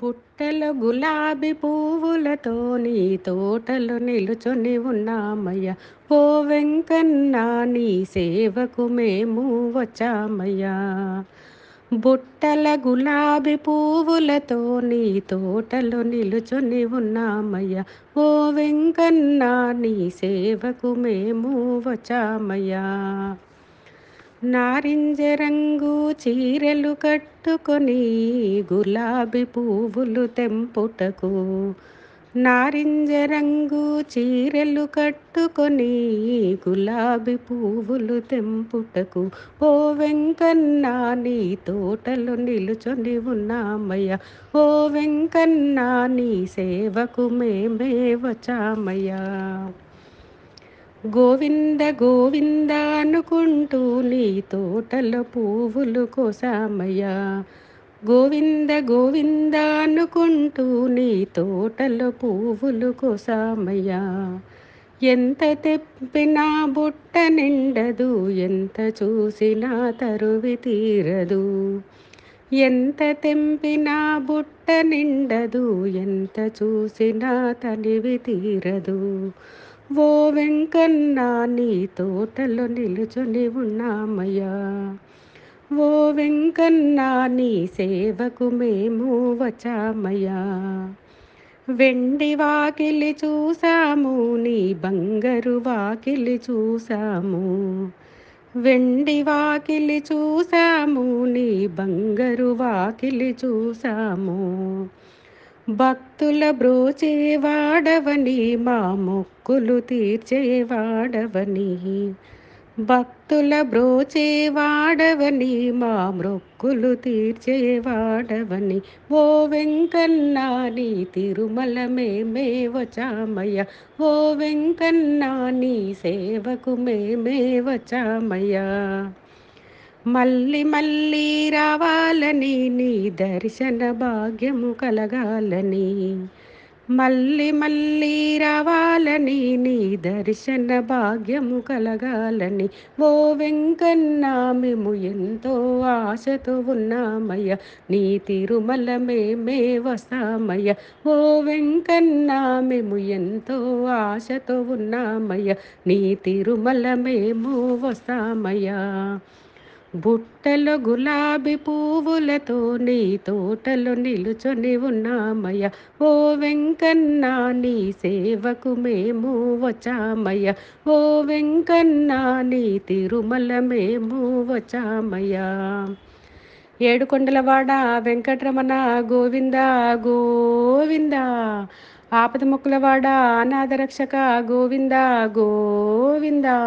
బుట్టల గులాబీ పువ్వులతో నీ తోటలు నిలుచొని ఉన్నామయ్య ఓ వెంకన్న నీ సేవకు మేము వచ్చామయ్యా బుట్టల గులాబీ పువ్వులతో నీ తోటలు నిలుచొని ఉన్నామయ్య ఓ వెంకన్నా నీ సేవకు మేము వచ్చామయ్యా నారింజ రంగు చీరలు కట్టుకొని గులాబీ పువ్వులు తెంపుటకు నారింజ రంగు చీరలు కట్టుకొని గులాబీ పువ్వులు తెంపుటకు ఓ వెంకన్న నీ తోటలో నిలుచొని ఉన్నామయ్య ఓ వెంకన్న నీ సేవకు మేమే వచ్చామయ్యా గోవింద గోవింద అనుకుంటూ నీ తోటల పువ్వులు కోసామయ్యా గోవింద గోవింద అనుకుంటూ నీ తోటలో పువ్వులు కోసామయ్యా ఎంత తెప్పినా బుట్ట నిండదు ఎంత చూసినా తరువి తీరదు ఎంత తెంపినా బుట్ట నిండదు ఎంత చూసినా తనివి తీరదు ఓ వెంకన్న నీ తోటలో నిలుచుని ఉన్నామయ్యా ఓ వెంకన్న నీ సేవకు మేము వచ్చామయ్యా వెండి వాకిలి చూసాము నీ బంగారు వాకిలి చూసాము వెండి వాకిలి చూసాము నీ బంగారు వాకిలి చూసాము భక్తుల బ్రోచేవాడవని మా మొక్కులు తీర్చేవాడవని భక్తుల బ్రోచేవాడవని మా మొక్కులు తీర్చేవాడవని ఓ వెంకన్నా నీ తిరుమల మేమే వచామయ్య ఓ వెంకన్నా నీ సేవకు మేమే వచ్చామయ్యా మళ్ళీ మళ్ళీ రావాలని నీ దర్శన భాగ్యము కలగాలని మళ్ళీ మళ్ళీ రావాలని నీ దర్శన భాగ్యము కలగాలని ఓ వెంకన్న మేము ఎంతో ఆశతో ఉన్నామయ్య నీ తిరుమల మేమే వస్తామయ్య ఓ వెంకన్న మేము ఎంతో ఆశతో ఉన్నామయ్య నీ తిరుమల మేము వస్తామయ్యా బుట్టల గులాబీ పువ్వులతో నీ తోటలు నిలుచొని ఉన్నామయ్య ఓ వెంకన్న నీ సేవకు మేము వచ్చామయ్య ఓ వెంకన్న నీ తిరుమల మేము వచ్చామయ్యా ఏడుకొండలవాడ వెంకటరమణ గోవింద గోవింద ఆపద మొక్కలవాడ అనాథరక్షక గోవింద గోవిందా